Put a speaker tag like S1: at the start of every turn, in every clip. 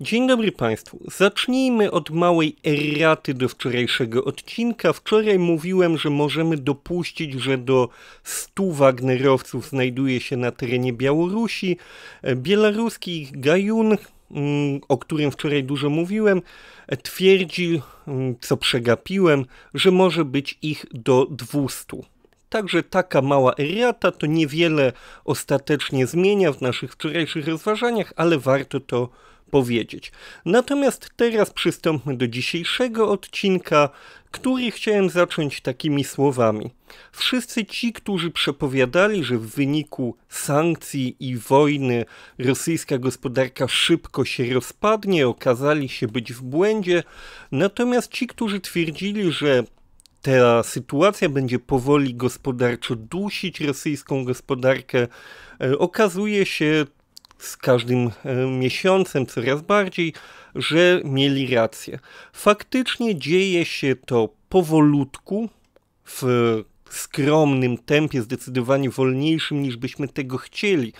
S1: Dzień dobry Państwu. Zacznijmy od małej erraty do wczorajszego odcinka. Wczoraj mówiłem, że możemy dopuścić, że do 100 Wagnerowców znajduje się na terenie Białorusi. E, Białoruski Gajun, mm, o którym wczoraj dużo mówiłem, e, twierdził, mm, co przegapiłem, że może być ich do 200. Także taka mała errata to niewiele ostatecznie zmienia w naszych wczorajszych rozważaniach, ale warto to powiedzieć. Natomiast teraz przystąpmy do dzisiejszego odcinka, który chciałem zacząć takimi słowami. Wszyscy ci, którzy przepowiadali, że w wyniku sankcji i wojny rosyjska gospodarka szybko się rozpadnie, okazali się być w błędzie, natomiast ci, którzy twierdzili, że ta sytuacja będzie powoli gospodarczo dusić rosyjską gospodarkę, e, okazuje się z każdym e, miesiącem coraz bardziej, że mieli rację. Faktycznie dzieje się to powolutku w skromnym tempie, zdecydowanie wolniejszym niż byśmy tego chcieli,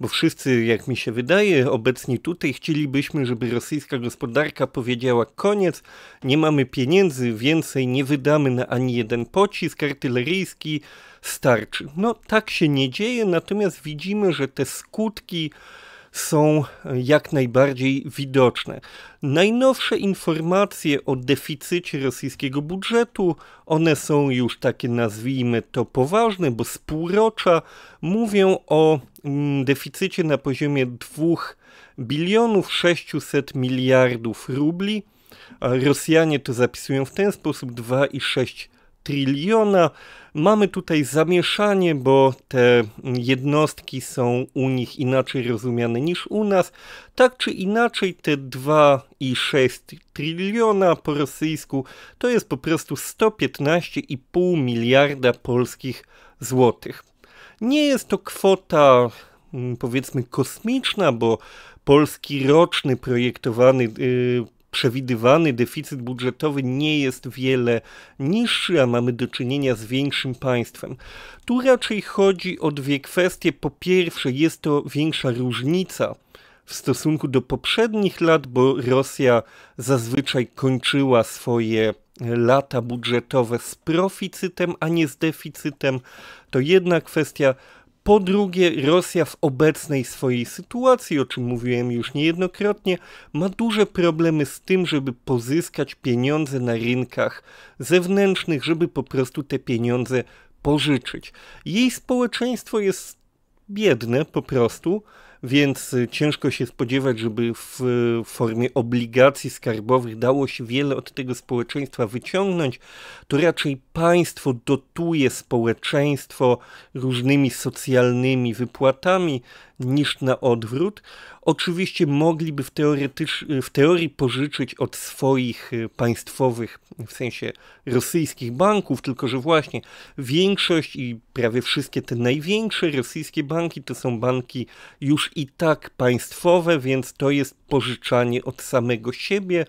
S1: bo wszyscy, jak mi się wydaje, obecni tutaj chcielibyśmy, żeby rosyjska gospodarka powiedziała koniec, nie mamy pieniędzy, więcej nie wydamy na ani jeden pocisk artyleryjski, starczy. No tak się nie dzieje, natomiast widzimy, że te skutki są jak najbardziej widoczne. Najnowsze informacje o deficycie rosyjskiego budżetu, one są już takie nazwijmy to poważne, bo z półrocza mówią o mm, deficycie na poziomie 2 bilionów 600 miliardów rubli. Rosjanie to zapisują w ten sposób 2,6 triliona. Mamy tutaj zamieszanie, bo te jednostki są u nich inaczej rozumiane niż u nas. Tak czy inaczej, te 2,6 triliona po rosyjsku to jest po prostu 115,5 miliarda polskich złotych. Nie jest to kwota mm, powiedzmy kosmiczna, bo polski roczny projektowany, y, przewidywany deficyt budżetowy nie jest wiele niższy, a mamy do czynienia z większym państwem. Tu raczej chodzi o dwie kwestie. Po pierwsze, jest to większa różnica w stosunku do poprzednich lat, bo Rosja zazwyczaj kończyła swoje lata budżetowe z proficytem, a nie z deficytem. To jedna kwestia. Po drugie, Rosja w obecnej swojej sytuacji, o czym mówiłem już niejednokrotnie, ma duże problemy z tym, żeby pozyskać pieniądze na rynkach zewnętrznych, żeby po prostu te pieniądze pożyczyć. Jej społeczeństwo jest biedne po prostu, więc y, ciężko się spodziewać, żeby w formie obligacji skarbowych dało się wiele od tego społeczeństwa wyciągnąć. To raczej państwo dotuje społeczeństwo różnymi socjalnymi wypłatami, niż na odwrót. Oczywiście mogliby w, w teorii pożyczyć od swoich y, państwowych, w sensie rosyjskich banków, tylko że właśnie większość i prawie wszystkie te największe rosyjskie banki to są banki już i tak państwowe, więc to jest pożyczanie od samego siebie.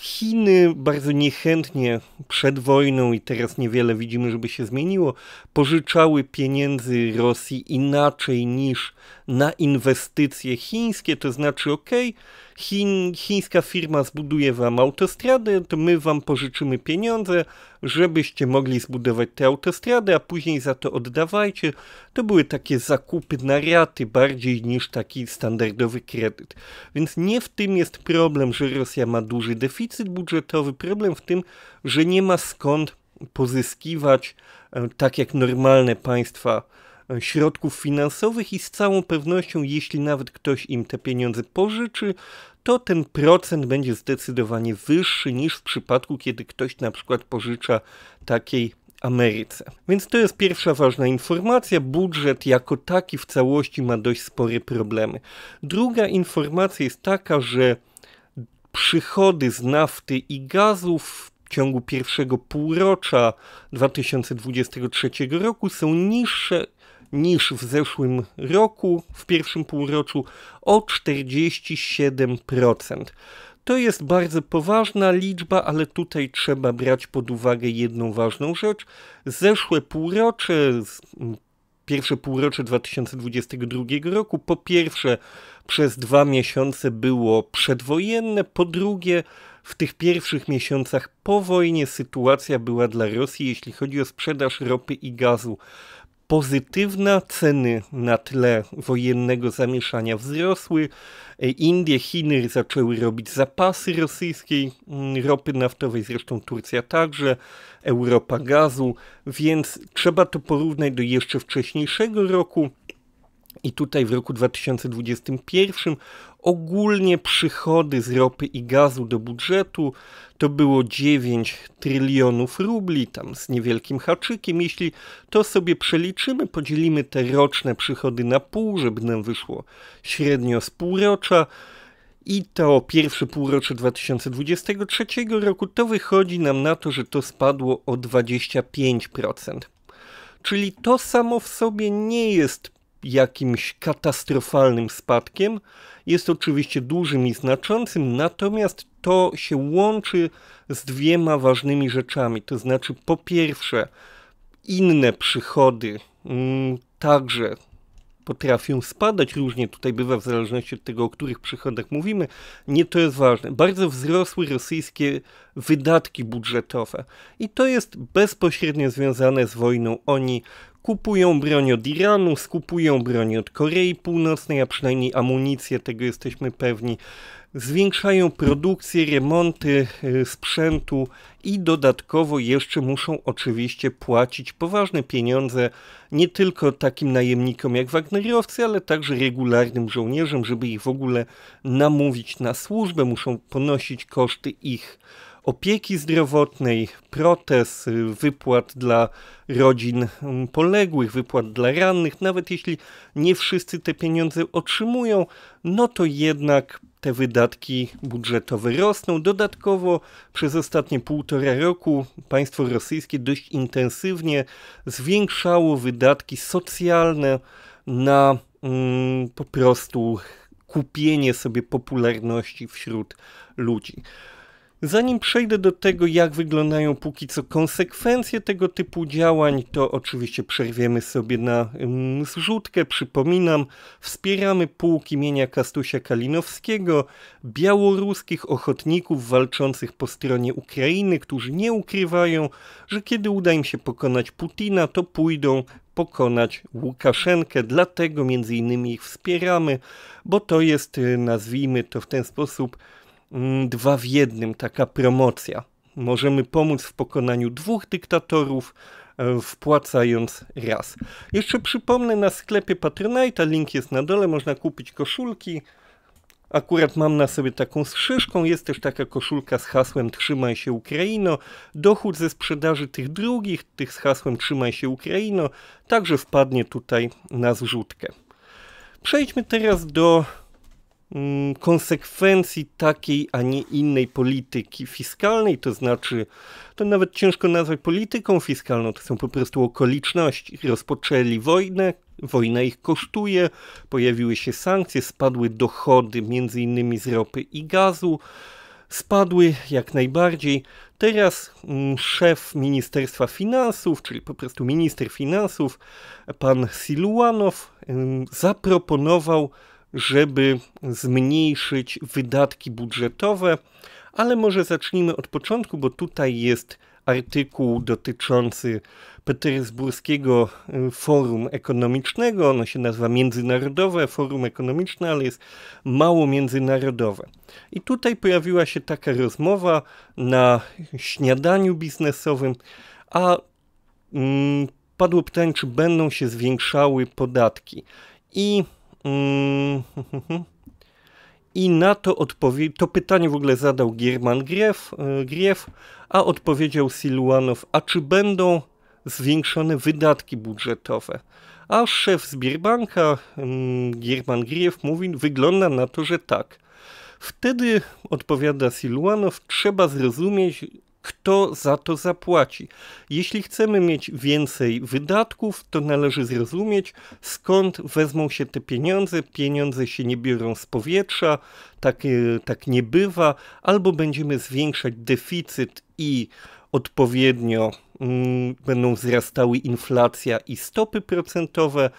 S1: Chiny bardzo niechętnie przed wojną i teraz niewiele widzimy, żeby się zmieniło, pożyczały pieniędzy Rosji inaczej niż na inwestycje chińskie, to znaczy okej, okay, Chin, chińska firma zbuduje wam autostradę, to my wam pożyczymy pieniądze, żebyście mogli zbudować tę autostradę, a później za to oddawajcie. To były takie zakupy na raty bardziej niż taki standardowy kredyt. Więc nie w tym jest problem, że Rosja ma duży deficyt budżetowy, problem w tym, że nie ma skąd pozyskiwać, e, tak jak normalne państwa, środków finansowych i z całą pewnością, jeśli nawet ktoś im te pieniądze pożyczy, to ten procent będzie zdecydowanie wyższy niż w przypadku, kiedy ktoś na przykład pożycza takiej Ameryce. Więc to jest pierwsza ważna informacja. Budżet jako taki w całości ma dość spore problemy. Druga informacja jest taka, że przychody z nafty i gazu w w ciągu pierwszego półrocza 2023 roku są niższe niż w zeszłym roku, w pierwszym półroczu o 47%. To jest bardzo poważna liczba, ale tutaj trzeba brać pod uwagę jedną ważną rzecz. Zeszłe półrocze, pierwsze półrocze 2022 roku, po pierwsze przez dwa miesiące było przedwojenne, po drugie w tych pierwszych miesiącach po wojnie sytuacja była dla Rosji, jeśli chodzi o sprzedaż ropy i gazu, pozytywna. Ceny na tle wojennego zamieszania wzrosły. E, Indie, Chiny zaczęły robić zapasy rosyjskiej mm, ropy naftowej, zresztą Turcja także, Europa gazu, więc trzeba to porównać do jeszcze wcześniejszego roku. I tutaj w roku 2021 ogólnie przychody z ropy i gazu do budżetu to było 9 trylionów rubli, tam z niewielkim haczykiem. Jeśli to sobie przeliczymy, podzielimy te roczne przychody na pół, żeby nam wyszło średnio z półrocza. I to pierwsze półrocze 2023 roku to wychodzi nam na to, że to spadło o 25%. Czyli to samo w sobie nie jest jakimś katastrofalnym spadkiem. Jest oczywiście dużym i znaczącym, natomiast to się łączy z dwiema ważnymi rzeczami. To znaczy, po pierwsze, inne przychody mm, także potrafią spadać, różnie tutaj bywa w zależności od tego, o których przychodach mówimy, nie to jest ważne. Bardzo wzrosły rosyjskie wydatki budżetowe i to jest bezpośrednio związane z wojną. Oni Kupują broń od Iranu, skupują broń od Korei Północnej, a przynajmniej amunicję, tego jesteśmy pewni. Zwiększają produkcję, remonty y, sprzętu i dodatkowo jeszcze muszą oczywiście płacić poważne pieniądze nie tylko takim najemnikom jak Wagnerowcy, ale także regularnym żołnierzom, żeby ich w ogóle namówić na służbę, muszą ponosić koszty ich opieki zdrowotnej, protez, wypłat dla rodzin mm, poległych, wypłat dla rannych. Nawet jeśli nie wszyscy te pieniądze otrzymują, no to jednak te wydatki budżetowe rosną. Dodatkowo przez ostatnie półtora roku państwo rosyjskie dość intensywnie zwiększało wydatki socjalne na mm, po prostu kupienie sobie popularności wśród ludzi. Zanim przejdę do tego, jak wyglądają póki co konsekwencje tego typu działań, to oczywiście przerwiemy sobie na mm, zrzutkę. Przypominam, wspieramy pułk imienia Kastusia Kalinowskiego, białoruskich ochotników walczących po stronie Ukrainy, którzy nie ukrywają, że kiedy uda im się pokonać Putina, to pójdą pokonać Łukaszenkę. Dlatego między innymi ich wspieramy, bo to jest, y, nazwijmy to w ten sposób, Mm, dwa w jednym, taka promocja. Możemy pomóc w pokonaniu dwóch dyktatorów, e, wpłacając raz. Jeszcze przypomnę na sklepie Patronite, link jest na dole, można kupić koszulki. Akurat mam na sobie taką z szyszką, jest też taka koszulka z hasłem Trzymaj się Ukraino. Dochód ze sprzedaży tych drugich, tych z hasłem Trzymaj się Ukraino, także wpadnie tutaj na zrzutkę. Przejdźmy teraz do Mm, konsekwencji takiej, a nie innej polityki fiskalnej, to znaczy, to nawet ciężko nazwać polityką fiskalną, to są po prostu okoliczności. Rozpoczęli wojnę, wojna ich kosztuje, pojawiły się sankcje, spadły dochody między innymi z ropy i gazu, spadły jak najbardziej. Teraz mm, szef Ministerstwa Finansów, czyli po prostu minister finansów, pan Siluanow, mm, zaproponował żeby zmniejszyć wydatki budżetowe, ale może zacznijmy od początku, bo tutaj jest artykuł dotyczący Petersburskiego y, Forum Ekonomicznego. Ono się nazywa Międzynarodowe Forum Ekonomiczne, ale jest mało międzynarodowe. I tutaj pojawiła się taka rozmowa na śniadaniu biznesowym, a mm, padło pytanie, czy będą się zwiększały podatki. I Mm. I na to odpowiedź, to pytanie w ogóle zadał Gierman Grief, e, Grief, a odpowiedział Siluanow, a czy będą zwiększone wydatki budżetowe? A szef Zbierbanka, mm, Gierman Grief, mówi, wygląda na to, że tak. Wtedy, odpowiada Siluanow, trzeba zrozumieć, kto za to zapłaci. Jeśli chcemy mieć więcej wydatków, to należy zrozumieć, skąd wezmą się te pieniądze. Pieniądze się nie biorą z powietrza, tak, e, tak nie bywa, albo będziemy zwiększać deficyt i odpowiednio mm, będą wzrastały inflacja i stopy procentowe.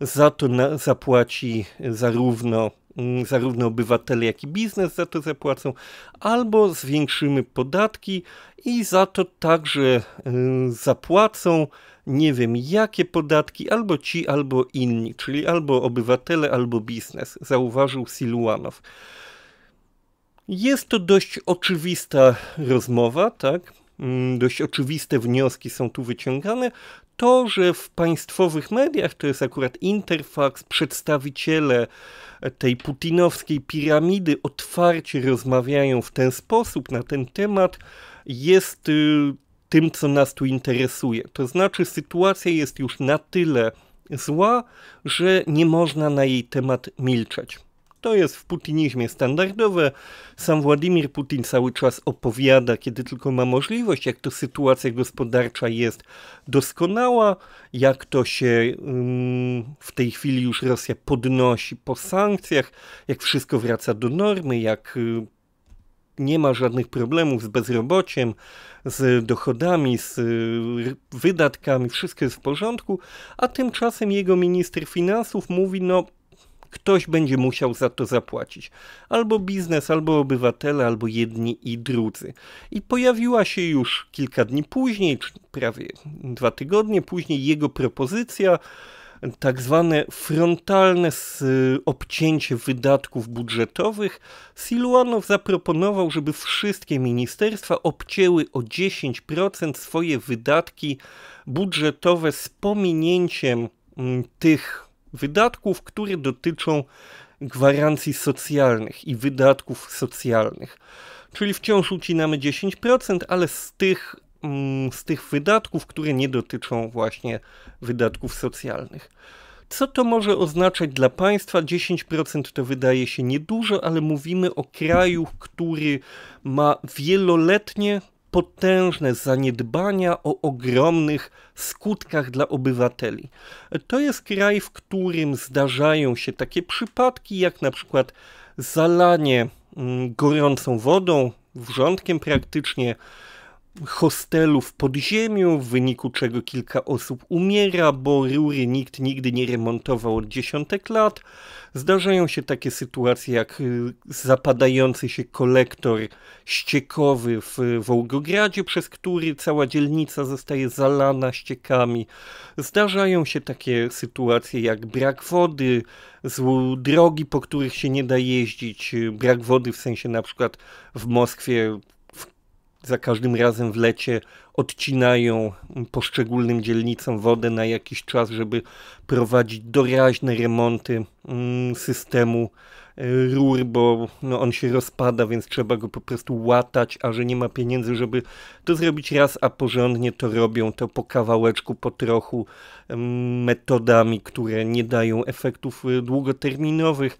S1: Za to na, zapłaci e, zarówno Mm, zarówno obywatele, jak i biznes za to zapłacą, albo zwiększymy podatki i za to także mm, zapłacą nie wiem jakie podatki, albo ci, albo inni, czyli albo obywatele, albo biznes, zauważył Siluanow. Jest to dość oczywista rozmowa, tak? Mm, dość oczywiste wnioski są tu wyciągane. To, że w państwowych mediach, to jest akurat Interfax, przedstawiciele tej putinowskiej piramidy otwarcie rozmawiają w ten sposób na ten temat, jest y, tym, co nas tu interesuje. To znaczy, sytuacja jest już na tyle zła, że nie można na jej temat milczeć. To jest w putinizmie standardowe. Sam Władimir Putin cały czas opowiada, kiedy tylko ma możliwość, jak to sytuacja gospodarcza jest doskonała, jak to się um, w tej chwili już Rosja podnosi po sankcjach, jak wszystko wraca do normy, jak y, nie ma żadnych problemów z bezrobociem, z dochodami, z y, wydatkami, wszystko jest w porządku, a tymczasem jego minister finansów mówi, no Ktoś będzie musiał za to zapłacić. Albo biznes, albo obywatele, albo jedni i drudzy. I pojawiła się już kilka dni później, prawie dwa tygodnie później, jego propozycja, tak zwane frontalne y, obcięcie wydatków budżetowych, Siluanow zaproponował, żeby wszystkie ministerstwa obcięły o 10% swoje wydatki budżetowe z pominięciem mm, tych wydatków, które dotyczą gwarancji socjalnych i wydatków socjalnych. Czyli wciąż ucinamy 10%, ale z tych, mm, z tych wydatków, które nie dotyczą właśnie wydatków socjalnych. Co to może oznaczać dla państwa? 10% to wydaje się niedużo, ale mówimy o kraju, który ma wieloletnie potężne zaniedbania o ogromnych skutkach dla obywateli. To jest kraj, w którym zdarzają się takie przypadki, jak na przykład zalanie mm, gorącą wodą, wrzątkiem praktycznie, hostelu w podziemiu, w wyniku czego kilka osób umiera, bo rury nikt nigdy nie remontował od dziesiątek lat. Zdarzają się takie sytuacje jak y, zapadający się kolektor ściekowy w Wołgogradzie, przez który cała dzielnica zostaje zalana ściekami. Zdarzają się takie sytuacje jak brak wody, drogi, po których się nie da jeździć, y, brak wody w sensie na przykład w Moskwie za każdym razem w lecie odcinają poszczególnym dzielnicom wodę na jakiś czas, żeby prowadzić doraźne remonty mm, systemu e, rur, bo no, on się rozpada, więc trzeba go po prostu łatać, a że nie ma pieniędzy, żeby to zrobić raz, a porządnie to robią, to po kawałeczku, po trochu mm, metodami, które nie dają efektów y, długoterminowych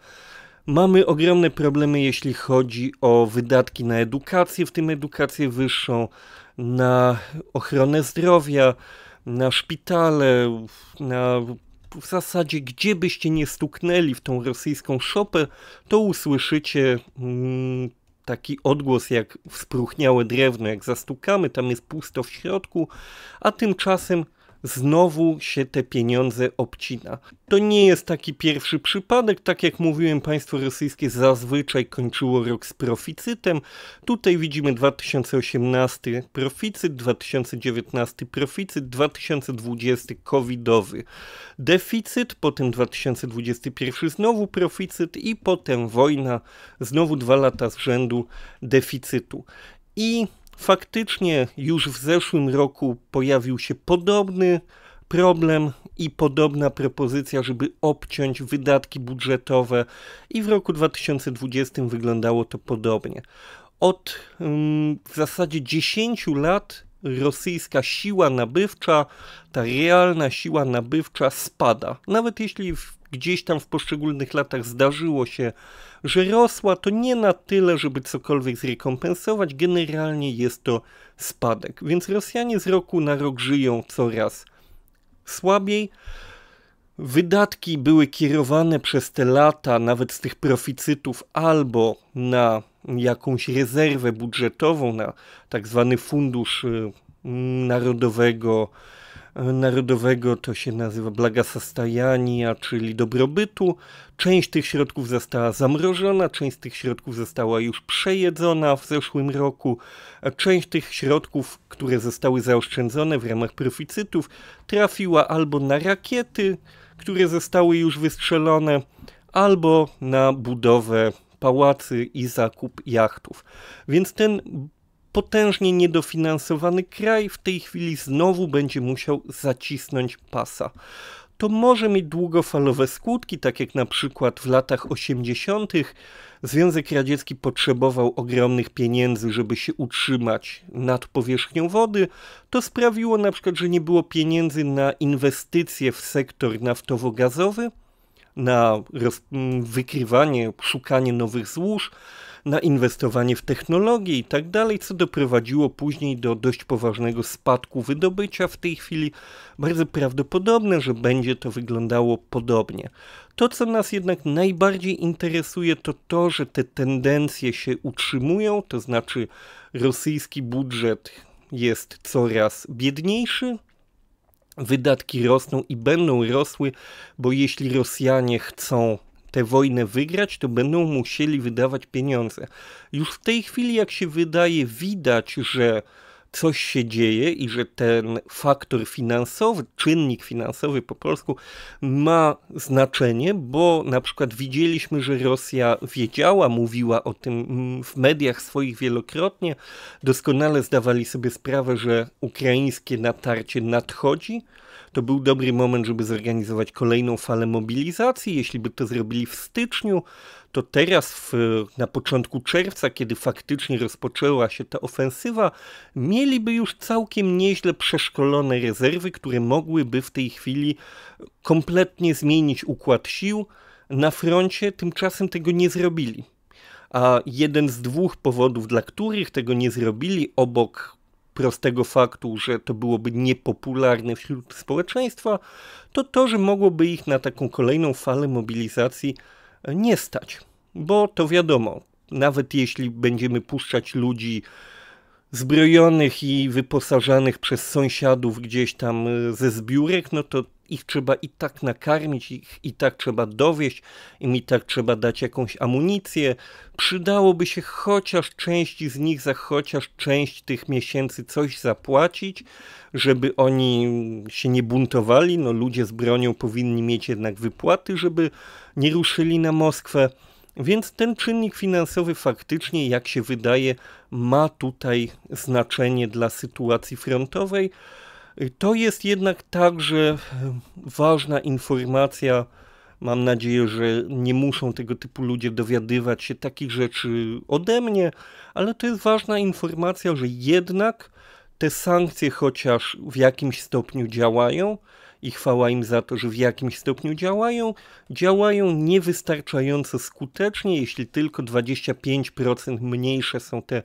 S1: Mamy ogromne problemy, jeśli chodzi o wydatki na edukację, w tym edukację wyższą, na ochronę zdrowia, na szpitale, na w zasadzie gdzie byście nie stuknęli w tą rosyjską szopę, to usłyszycie mm, taki odgłos jak spruchniałe drewno, jak zastukamy, tam jest pusto w środku, a tymczasem znowu się te pieniądze obcina. To nie jest taki pierwszy przypadek, tak jak mówiłem, państwo rosyjskie zazwyczaj kończyło rok z proficytem. Tutaj widzimy 2018 proficyt, 2019 proficyt, 2020 covidowy deficyt, potem 2021 znowu proficyt i potem wojna, znowu dwa lata z rzędu deficytu. I Faktycznie już w zeszłym roku pojawił się podobny problem i podobna propozycja, żeby obciąć wydatki budżetowe, i w roku 2020 wyglądało to podobnie. Od mm, w zasadzie 10 lat rosyjska siła nabywcza, ta realna siła nabywcza spada. Nawet jeśli gdzieś tam w poszczególnych latach zdarzyło się że rosła, to nie na tyle, żeby cokolwiek zrekompensować, generalnie jest to spadek. Więc Rosjanie z roku na rok żyją coraz słabiej. Wydatki były kierowane przez te lata, nawet z tych proficytów, albo na jakąś rezerwę budżetową, na tak zwany fundusz y, narodowego Narodowego, to się nazywa Blagasastajania, czyli dobrobytu. Część tych środków została zamrożona, część tych środków została już przejedzona w zeszłym roku, a część tych środków, które zostały zaoszczędzone w ramach proficytów, trafiła albo na rakiety, które zostały już wystrzelone, albo na budowę pałacy i zakup jachtów. Więc ten potężnie niedofinansowany kraj w tej chwili znowu będzie musiał zacisnąć pasa. To może mieć długofalowe skutki, tak jak na przykład w latach 80. Związek Radziecki potrzebował ogromnych pieniędzy, żeby się utrzymać nad powierzchnią wody. To sprawiło na przykład, że nie było pieniędzy na inwestycje w sektor naftowo-gazowy, na mm, wykrywanie, szukanie nowych złóż na inwestowanie w technologię i tak dalej, co doprowadziło później do dość poważnego spadku wydobycia. W tej chwili bardzo prawdopodobne, że będzie to wyglądało podobnie. To, co nas jednak najbardziej interesuje, to to, że te tendencje się utrzymują, to znaczy rosyjski budżet jest coraz biedniejszy, wydatki rosną i będą rosły, bo jeśli Rosjanie chcą tę wojnę wygrać, to będą musieli wydawać pieniądze. Już w tej chwili, jak się wydaje, widać, że coś się dzieje i że ten faktor finansowy, czynnik finansowy po polsku ma znaczenie, bo na przykład widzieliśmy, że Rosja wiedziała, mówiła o tym w mediach swoich wielokrotnie, doskonale zdawali sobie sprawę, że ukraińskie natarcie nadchodzi to był dobry moment, żeby zorganizować kolejną falę mobilizacji. Jeśli by to zrobili w styczniu, to teraz w, na początku czerwca, kiedy faktycznie rozpoczęła się ta ofensywa, mieliby już całkiem nieźle przeszkolone rezerwy, które mogłyby w tej chwili kompletnie zmienić układ sił na froncie, tymczasem tego nie zrobili. A jeden z dwóch powodów, dla których tego nie zrobili, obok prostego faktu, że to byłoby niepopularne wśród społeczeństwa, to to, że mogłoby ich na taką kolejną falę mobilizacji e, nie stać. Bo to wiadomo, nawet jeśli będziemy puszczać ludzi zbrojonych i wyposażanych przez sąsiadów gdzieś tam e, ze zbiórek, no to ich trzeba i tak nakarmić, ich i tak trzeba dowieść, im i tak trzeba dać jakąś amunicję. Przydałoby się chociaż części z nich za chociaż część tych miesięcy coś zapłacić, żeby oni się nie buntowali. No, ludzie z bronią powinni mieć jednak wypłaty, żeby nie ruszyli na Moskwę. Więc ten czynnik finansowy faktycznie, jak się wydaje, ma tutaj znaczenie dla sytuacji frontowej. To jest jednak także e, ważna informacja. Mam nadzieję, że nie muszą tego typu ludzie dowiadywać się takich rzeczy ode mnie, ale to jest ważna informacja, że jednak te sankcje chociaż w jakimś stopniu działają i chwała im za to, że w jakimś stopniu działają, działają niewystarczająco skutecznie, jeśli tylko 25% mniejsze są te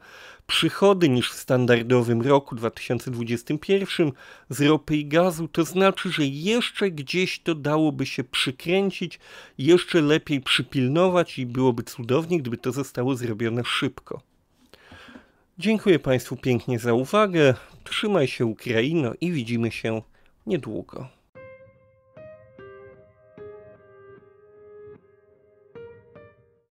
S1: przychody niż w standardowym roku 2021 z ropy i gazu, to znaczy, że jeszcze gdzieś to dałoby się przykręcić, jeszcze lepiej przypilnować i byłoby cudownie, gdyby to zostało zrobione szybko. Dziękuję Państwu pięknie za uwagę. Trzymaj się Ukraino i widzimy się niedługo.